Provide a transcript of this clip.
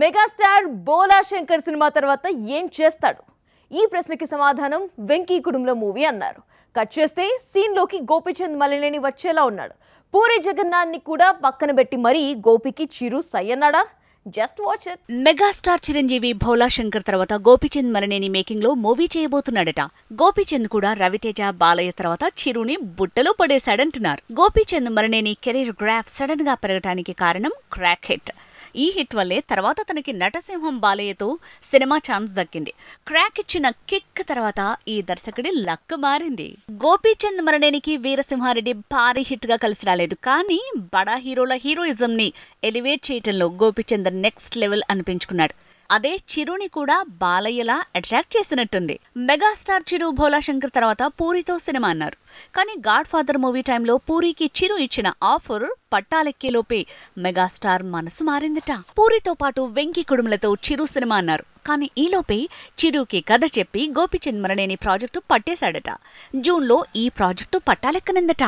megastar బోలా Shankar cinema తర్వాత ఏం చేస్తాడు ఈ ప్రశ్నకి సమాధానం వెంకీ కుటుంబం మూవీ అన్నారు కట్ చేస్తే సీన్లోకి గోపిచంద్ మలినేని వచ్చేలా ఉన్నాడు పూరి జగన్నాథ్ని కూడా పక్కన పెట్టి మరీ గోపికి చిరు సై అన్నాడా just watch megastar Chiranjeevi Bhola Shankar తర్వాత గోపిచంద్ మలనేని మేకింగ్ లో మూవీ చేయబోతున్నాడట గోపిచంద్ కూడా రవితేజ బాలయ్య తర్వాత చిరుని బుట్టలో పడేశాడంటున్నారు Gopichand Malineni career graph sudden గా పెరగటానికి కారణం క్రాక్ హిట్ ఈ హిట్ వల్లే తర్వాత తనకి నటసింహం బాలయ్యతో సినిమా ఛాన్స్ దక్కింది క్రాక్ ఇచ్చిన కిక్ తర్వాత ఈ దర్శకుడి లక్ మారింది గోపీచంద్ మరణేనికి వీరసింహారెడ్డి భారీ హిట్ గా కలిసి రాలేదు కానీ బడా హీరోల హీరోయిజం ని ఎలివేట్ చేయటంలో గోపీచంద్ నెక్స్ట్ లెవెల్ అనిపించుకున్నాడు అదే చిరుని కూడా బాలయ్యలా అట్రాక్ట్ చేసినట్టుంది మెగాస్టార్ చిరు భోలాశంకర్ తర్వాత పూరితో సినిమా అన్నారు కానీ గాడ్ ఫాదర్ మూవీ టైంలో పూరికి చిరు ఇచ్చిన ఆఫర్ పట్టాలెక్కేలోపే మెగాస్టార్ మనసు మారిందట పూరితో పాటు వెంకీ కుడుములతో చిరు సినిమా అన్నారు కానీ ఈలోపే చిరుకి కథ చెప్పి గోపిచంద్ మరణేని ప్రాజెక్టు పట్టేశాడట జూన్లో ఈ ప్రాజెక్టు పట్టాలెక్కనిందట